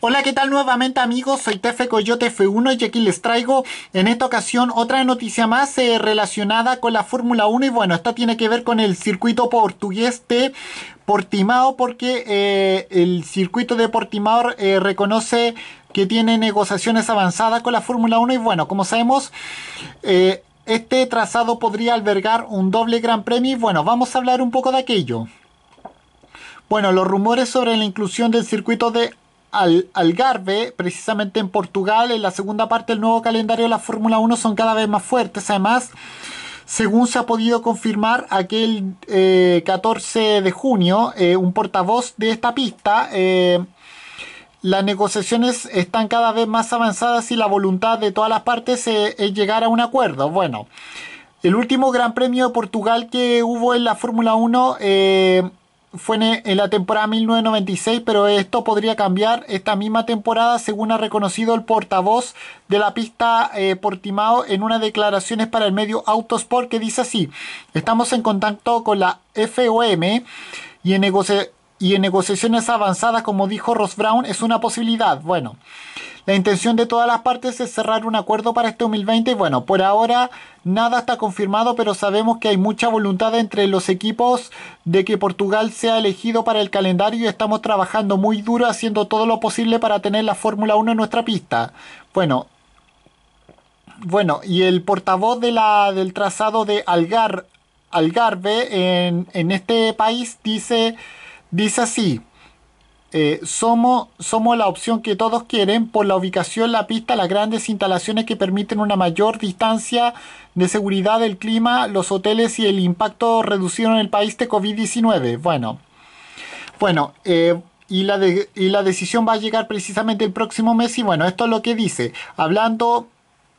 Hola, ¿qué tal nuevamente amigos? Soy Tefe Coyote F1 y aquí les traigo en esta ocasión otra noticia más eh, relacionada con la Fórmula 1 y bueno, esta tiene que ver con el circuito portugués de Portimao porque eh, el circuito de Portimao eh, reconoce que tiene negociaciones avanzadas con la Fórmula 1 y bueno, como sabemos... este trazado podría albergar un doble gran premio y bueno, vamos a hablar un poco de aquello. Bueno, los rumores sobre la inclusión del circuito de al Algarve, precisamente en Portugal, en la segunda parte del nuevo calendario de la Fórmula 1 son cada vez más fuertes. Además, según se ha podido confirmar, aquel 14 eh, de junio, eh, un portavoz de esta pista, eh, las negociaciones están cada vez más avanzadas y la voluntad de todas las partes es llegar a un acuerdo. Bueno, el último Gran Premio de Portugal que hubo en la Fórmula 1 fue e, en la temporada 1996, pero esto podría cambiar esta misma temporada, según ha reconocido el portavoz de la pista eh, Portimao en unas declaraciones para el medio Autosport que dice así, estamos en contacto con la FOM y en negociaciones avanzadas, como dijo Ross Brown, es una posibilidad. Bueno. La intención de todas las partes es cerrar un acuerdo para este 2020 bueno, por ahora nada está confirmado, pero sabemos que hay mucha voluntad entre los equipos de que Portugal sea elegido para el calendario y estamos trabajando muy duro haciendo todo lo posible para tener la Fórmula 1 en nuestra pista. Bueno, bueno, y el portavoz del trazado de Algarve en, en este país dice, dice así somos, eh, somos la opción que todos quieren por la ubicación, la pista, las grandes instalaciones que permiten una mayor distancia de seguridad del clima, los hoteles y el impacto reducido en el país de COVID-19. Bueno, bueno eh, y, la y la decisión va a llegar precisamente el próximo mes y bueno, esto es lo que dice, hablando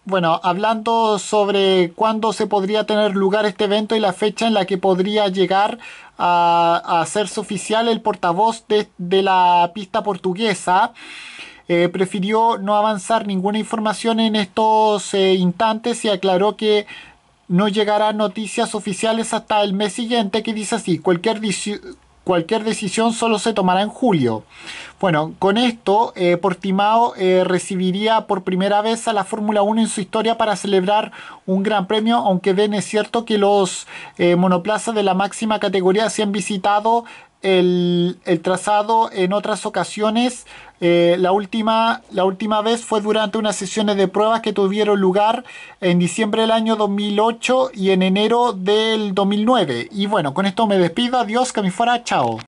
bueno, hablando sobre cuándo se podría tener lugar este evento y la fecha en la que podría llegar a, hacerse oficial el portavoz de, la pista portuguesa. Eh, prefirió no avanzar ninguna información en estos eh, instantes y aclaró que no llegarán noticias oficiales hasta el mes siguiente, que dice así, cualquier, Cualquier decisión solo se tomará en julio. Bueno, con esto, eh, Portimao eh, recibiría por primera vez a la Fórmula 1 en su historia para celebrar un gran premio, aunque bien es cierto que los eh, monoplazas de la máxima categoría se han visitado el, trazado en otras ocasiones. Eh, la, última, la última vez fue durante unas sesiones de pruebas que tuvieron lugar en diciembre del año 2008 y en enero del 2009. Y bueno, con esto me despido. Adiós, que me fuera. Chao.